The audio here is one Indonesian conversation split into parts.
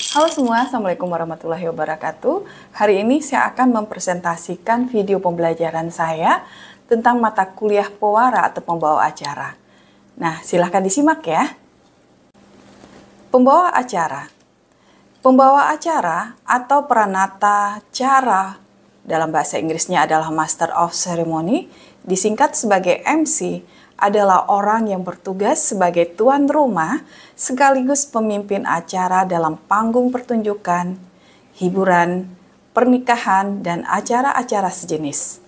Halo semua, Assalamualaikum warahmatullahi wabarakatuh. Hari ini saya akan mempresentasikan video pembelajaran saya tentang mata kuliah pewara atau pembawa acara. Nah, silahkan disimak ya. Pembawa acara Pembawa acara atau peranata cara dalam bahasa Inggrisnya adalah Master of Ceremony, disingkat sebagai MC, adalah orang yang bertugas sebagai tuan rumah sekaligus pemimpin acara dalam panggung pertunjukan, hiburan, pernikahan, dan acara-acara sejenis.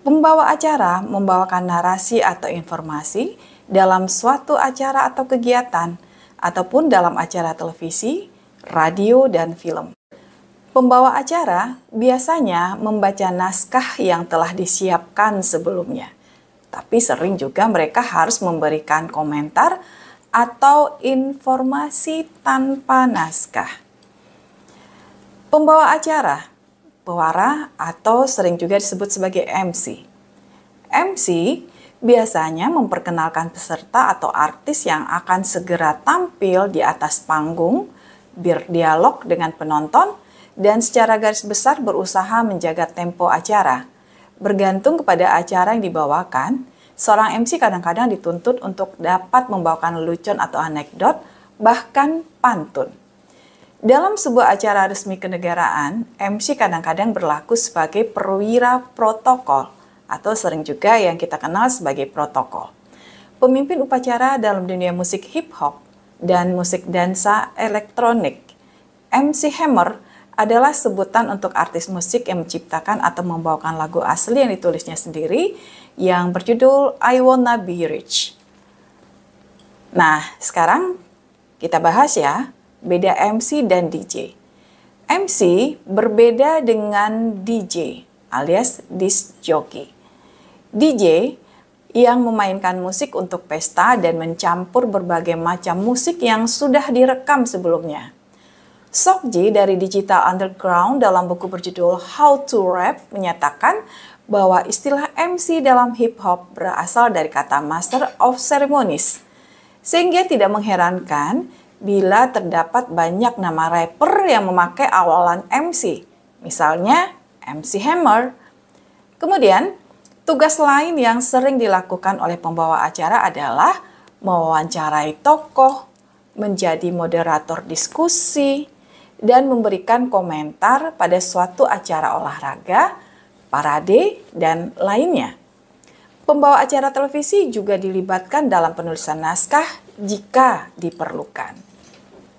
Pembawa acara membawakan narasi atau informasi dalam suatu acara atau kegiatan, ataupun dalam acara televisi, radio, dan film. Pembawa acara biasanya membaca naskah yang telah disiapkan sebelumnya tapi sering juga mereka harus memberikan komentar atau informasi tanpa naskah. Pembawa acara, pewara atau sering juga disebut sebagai MC. MC biasanya memperkenalkan peserta atau artis yang akan segera tampil di atas panggung, berdialog dengan penonton, dan secara garis besar berusaha menjaga tempo acara Bergantung kepada acara yang dibawakan, seorang MC kadang-kadang dituntut untuk dapat membawakan lelucon atau anekdot, bahkan pantun. Dalam sebuah acara resmi kenegaraan, MC kadang-kadang berlaku sebagai perwira protokol atau sering juga yang kita kenal sebagai protokol. Pemimpin upacara dalam dunia musik hip hop dan musik dansa elektronik, MC Hammer adalah sebutan untuk artis musik yang menciptakan atau membawakan lagu asli yang ditulisnya sendiri yang berjudul I Wanna Be Rich. Nah, sekarang kita bahas ya, beda MC dan DJ. MC berbeda dengan DJ alias disc jockey. DJ yang memainkan musik untuk pesta dan mencampur berbagai macam musik yang sudah direkam sebelumnya. Sokji dari Digital Underground dalam buku berjudul How to Rap menyatakan bahwa istilah MC dalam hip hop berasal dari kata Master of Ceremonies. Sehingga tidak mengherankan bila terdapat banyak nama rapper yang memakai awalan MC. Misalnya MC Hammer. Kemudian, tugas lain yang sering dilakukan oleh pembawa acara adalah mewawancarai tokoh, menjadi moderator diskusi, dan memberikan komentar pada suatu acara olahraga, parade, dan lainnya. Pembawa acara televisi juga dilibatkan dalam penulisan naskah jika diperlukan.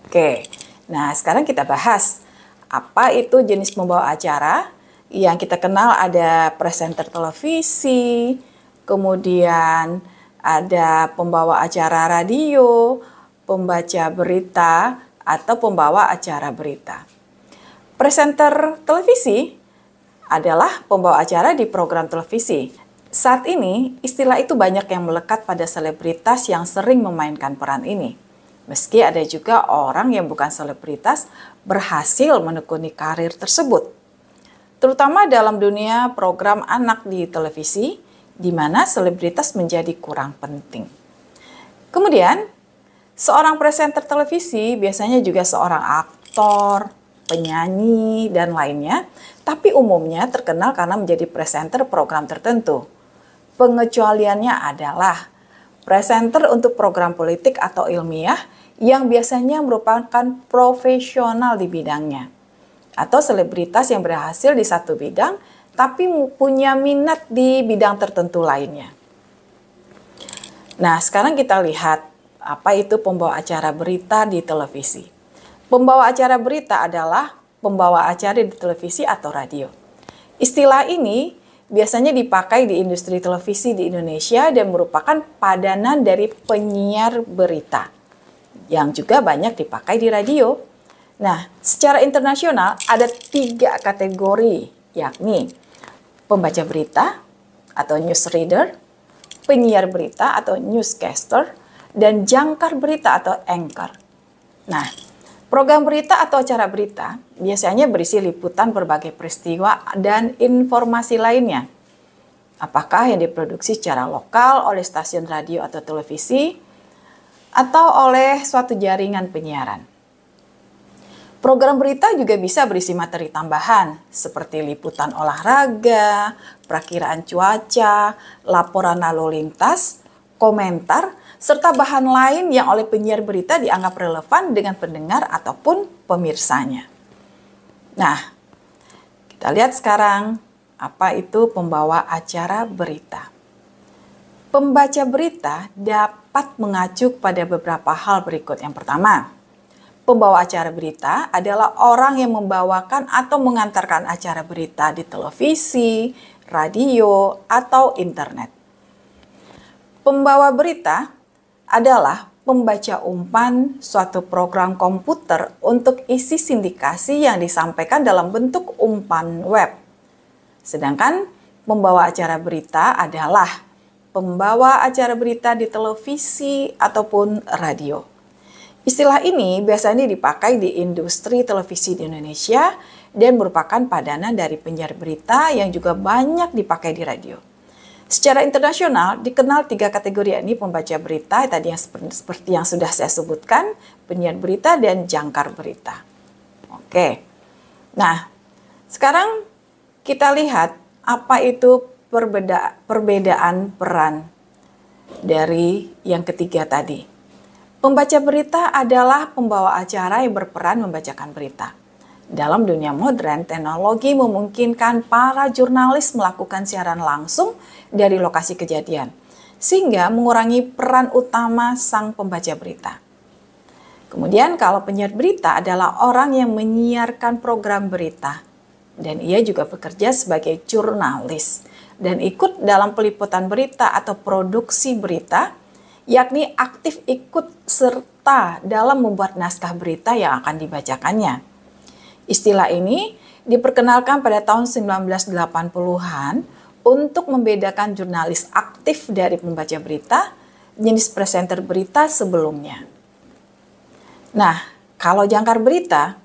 Oke, nah sekarang kita bahas apa itu jenis pembawa acara yang kita kenal ada presenter televisi, kemudian ada pembawa acara radio, pembaca berita, atau pembawa acara berita. Presenter televisi adalah pembawa acara di program televisi. Saat ini, istilah itu banyak yang melekat pada selebritas yang sering memainkan peran ini. Meski ada juga orang yang bukan selebritas berhasil menekuni karir tersebut. Terutama dalam dunia program anak di televisi, di mana selebritas menjadi kurang penting. Kemudian, Seorang presenter televisi biasanya juga seorang aktor, penyanyi, dan lainnya, tapi umumnya terkenal karena menjadi presenter program tertentu. Pengecualiannya adalah presenter untuk program politik atau ilmiah yang biasanya merupakan profesional di bidangnya, atau selebritas yang berhasil di satu bidang tapi punya minat di bidang tertentu lainnya. Nah, sekarang kita lihat apa itu pembawa acara berita di televisi. Pembawa acara berita adalah pembawa acara di televisi atau radio. Istilah ini biasanya dipakai di industri televisi di Indonesia dan merupakan padanan dari penyiar berita yang juga banyak dipakai di radio. Nah, secara internasional ada tiga kategori, yakni pembaca berita atau news reader, penyiar berita atau newscaster, dan jangkar berita atau anchor. Nah, program berita atau acara berita biasanya berisi liputan berbagai peristiwa dan informasi lainnya. Apakah yang diproduksi secara lokal oleh stasiun radio atau televisi atau oleh suatu jaringan penyiaran. Program berita juga bisa berisi materi tambahan seperti liputan olahraga, perakiraan cuaca, laporan lalu lintas, komentar, serta bahan lain yang oleh penyiar berita dianggap relevan dengan pendengar ataupun pemirsanya. Nah, kita lihat sekarang apa itu pembawa acara berita. Pembaca berita dapat mengacu pada beberapa hal berikut. Yang pertama, pembawa acara berita adalah orang yang membawakan atau mengantarkan acara berita di televisi, radio, atau internet. Pembawa berita adalah pembaca umpan suatu program komputer untuk isi sindikasi yang disampaikan dalam bentuk umpan web. Sedangkan pembawa acara berita adalah pembawa acara berita di televisi ataupun radio. Istilah ini biasanya dipakai di industri televisi di Indonesia dan merupakan padanan dari penyiar berita yang juga banyak dipakai di radio. Secara internasional dikenal tiga kategori ini pembaca berita tadi yang seperti, seperti yang sudah saya sebutkan, penyiar berita dan jangkar berita. Oke. Nah, sekarang kita lihat apa itu perbeda, perbedaan peran dari yang ketiga tadi. Pembaca berita adalah pembawa acara yang berperan membacakan berita. Dalam dunia modern, teknologi memungkinkan para jurnalis melakukan siaran langsung dari lokasi kejadian, sehingga mengurangi peran utama sang pembaca berita. Kemudian kalau penyiar berita adalah orang yang menyiarkan program berita, dan ia juga bekerja sebagai jurnalis dan ikut dalam peliputan berita atau produksi berita, yakni aktif ikut serta dalam membuat naskah berita yang akan dibacakannya. Istilah ini diperkenalkan pada tahun 1980-an untuk membedakan jurnalis aktif dari pembaca berita, jenis presenter berita sebelumnya. Nah, kalau jangkar berita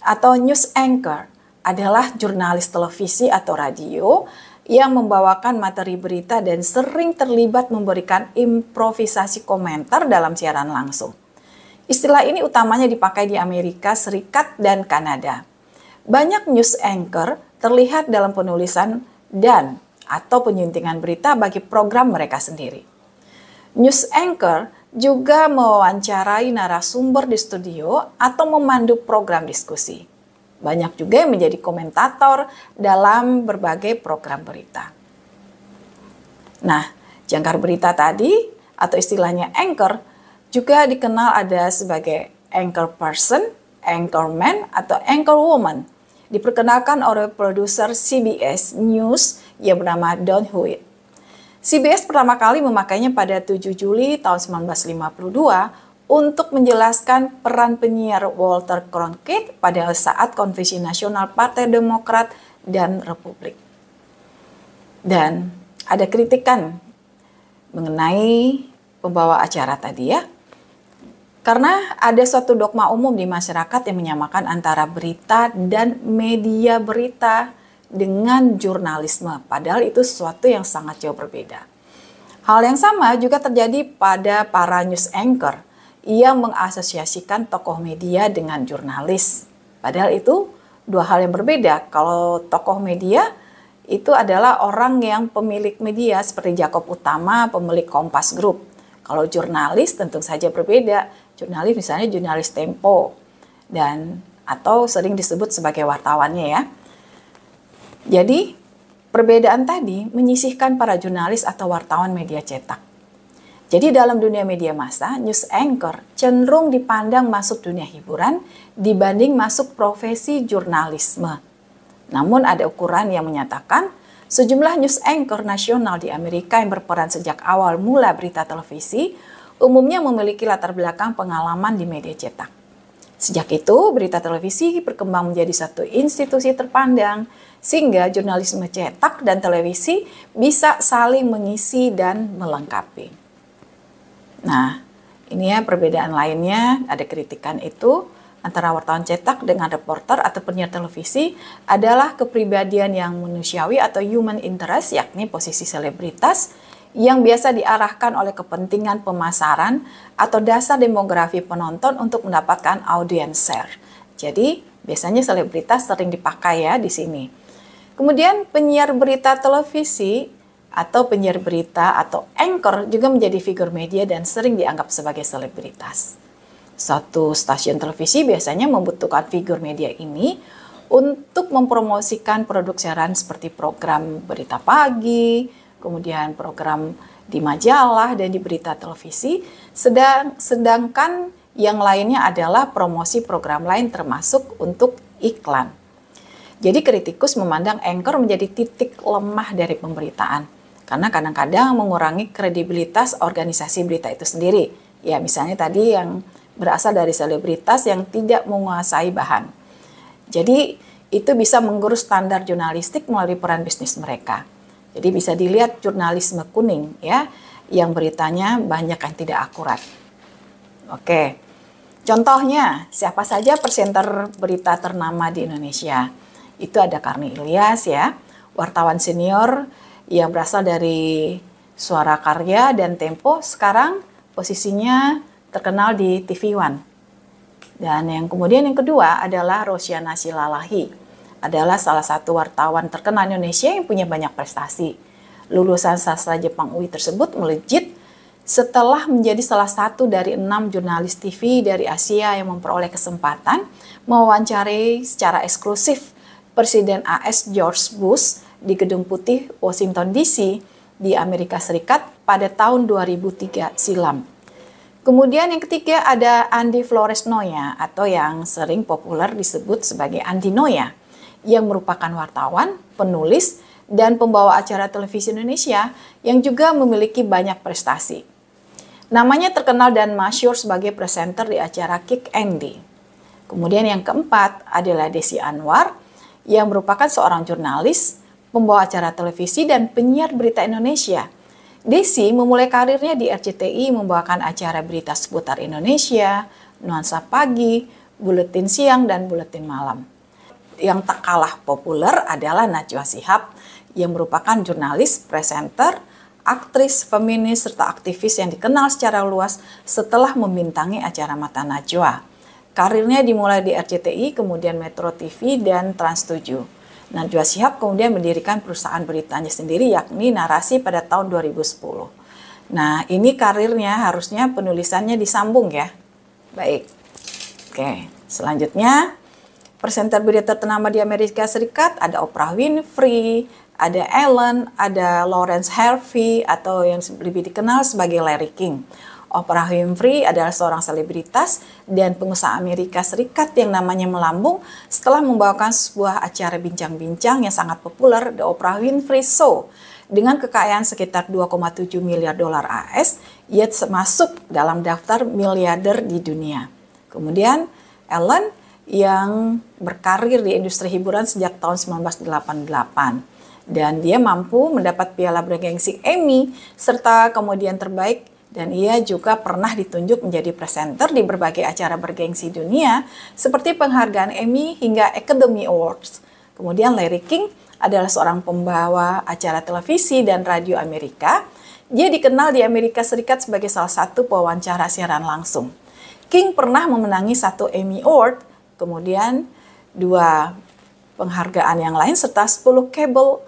atau news anchor adalah jurnalis televisi atau radio yang membawakan materi berita dan sering terlibat memberikan improvisasi komentar dalam siaran langsung. Istilah ini utamanya dipakai di Amerika Serikat dan Kanada. Banyak news anchor terlihat dalam penulisan dan atau penyuntingan berita bagi program mereka sendiri. News anchor juga mewawancarai narasumber di studio atau memandu program diskusi. Banyak juga yang menjadi komentator dalam berbagai program berita. Nah, jangkar berita tadi atau istilahnya anchor juga dikenal ada sebagai anchor person, anchor man, atau anchor woman. Diperkenalkan oleh produser CBS News yang bernama Don Hewitt. CBS pertama kali memakainya pada 7 Juli tahun 1952 untuk menjelaskan peran penyiar Walter Cronkite pada saat konvensi nasional Partai Demokrat dan Republik. Dan ada kritikan mengenai pembawa acara tadi ya. Karena ada suatu dogma umum di masyarakat yang menyamakan antara berita dan media berita dengan jurnalisme, padahal itu sesuatu yang sangat jauh berbeda. Hal yang sama juga terjadi pada para news anchor. Ia mengasosiasikan tokoh media dengan jurnalis. Padahal itu dua hal yang berbeda. Kalau tokoh media itu adalah orang yang pemilik media seperti Jakob Utama, pemilik Kompas Group. Kalau jurnalis tentu saja berbeda jurnalis misalnya jurnalis Tempo dan atau sering disebut sebagai wartawannya ya. Jadi perbedaan tadi menyisihkan para jurnalis atau wartawan media cetak. Jadi dalam dunia media massa, news anchor cenderung dipandang masuk dunia hiburan dibanding masuk profesi jurnalisme. Namun ada ukuran yang menyatakan sejumlah news anchor nasional di Amerika yang berperan sejak awal mula berita televisi umumnya memiliki latar belakang pengalaman di media cetak. Sejak itu, berita televisi berkembang menjadi satu institusi terpandang, sehingga jurnalisme cetak dan televisi bisa saling mengisi dan melengkapi. Nah, ini ya perbedaan lainnya, ada kritikan itu antara wartawan cetak dengan reporter atau penyiar televisi adalah kepribadian yang manusiawi atau human interest, yakni posisi selebritas, yang biasa diarahkan oleh kepentingan pemasaran atau dasar demografi penonton untuk mendapatkan audience share. Jadi, biasanya selebritas sering dipakai ya di sini. Kemudian penyiar berita televisi atau penyiar berita atau anchor juga menjadi figur media dan sering dianggap sebagai selebritas. Satu stasiun televisi biasanya membutuhkan figur media ini untuk mempromosikan produk siaran seperti program berita pagi, kemudian program di majalah dan di berita televisi. Sedang, sedangkan yang lainnya adalah promosi program lain termasuk untuk iklan. Jadi kritikus memandang anchor menjadi titik lemah dari pemberitaan karena kadang-kadang mengurangi kredibilitas organisasi berita itu sendiri. Ya, misalnya tadi yang berasal dari selebritas yang tidak menguasai bahan. Jadi, itu bisa mengurus standar jurnalistik melalui peran bisnis mereka. Jadi bisa dilihat jurnalisme kuning ya yang beritanya banyak yang tidak akurat. Oke. Contohnya siapa saja presenter berita ternama di Indonesia? Itu ada Karni Ilyas ya, wartawan senior yang berasal dari Suara Karya dan Tempo sekarang posisinya terkenal di TV One. Dan yang kemudian yang kedua adalah Rosiana Silalahi adalah salah satu wartawan terkenal Indonesia yang punya banyak prestasi. Lulusan sastra Jepang UI tersebut melejit setelah menjadi salah satu dari enam jurnalis TV dari Asia yang memperoleh kesempatan mewawancarai secara eksklusif Presiden AS George Bush di Gedung Putih Washington DC di Amerika Serikat pada tahun 2003 silam. Kemudian yang ketiga ada Andi Flores Noya atau yang sering populer disebut sebagai Andi Noya yang merupakan wartawan, penulis, dan pembawa acara televisi Indonesia yang juga memiliki banyak prestasi. Namanya terkenal dan masyur sebagai presenter di acara Kick Andy. Kemudian yang keempat adalah Desi Anwar yang merupakan seorang jurnalis, pembawa acara televisi dan penyiar berita Indonesia. Desi memulai karirnya di RCTI membawakan acara berita seputar Indonesia, Nuansa Pagi, Buletin Siang, dan Buletin Malam yang tak kalah populer adalah Najwa Sihab yang merupakan jurnalis, presenter, aktris, feminis, serta aktivis yang dikenal secara luas setelah membintangi acara Mata Najwa. Karirnya dimulai di RCTI, kemudian Metro TV, dan Trans7. Najwa Sihab kemudian mendirikan perusahaan beritanya sendiri yakni Narasi pada tahun 2010. Nah, ini karirnya harusnya penulisannya disambung ya. Baik. Oke, selanjutnya presenter berita ternama di Amerika Serikat ada Oprah Winfrey, ada Ellen, ada Lawrence Harvey atau yang lebih dikenal sebagai Larry King. Oprah Winfrey adalah seorang selebritas dan pengusaha Amerika Serikat yang namanya melambung setelah membawakan sebuah acara bincang-bincang yang sangat populer, The Oprah Winfrey Show. Dengan kekayaan sekitar 2,7 miliar dolar AS, ia masuk dalam daftar miliarder di dunia. Kemudian Ellen yang berkarir di industri hiburan sejak tahun 1988 dan dia mampu mendapat piala bergengsi Emmy serta kemudian terbaik dan ia juga pernah ditunjuk menjadi presenter di berbagai acara bergengsi dunia seperti penghargaan Emmy hingga Academy Awards. Kemudian Larry King adalah seorang pembawa acara televisi dan radio Amerika. Dia dikenal di Amerika Serikat sebagai salah satu pewawancara siaran langsung. King pernah memenangi satu Emmy Award kemudian dua penghargaan yang lain serta 10 Cable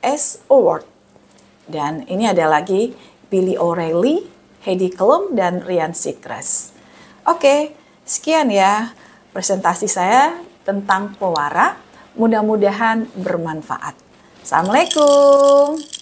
S Award. Dan ini ada lagi Billy O'Reilly, Heidi Klum, dan Rian Seacrest. Oke, sekian ya presentasi saya tentang pewara. Mudah-mudahan bermanfaat. Assalamualaikum.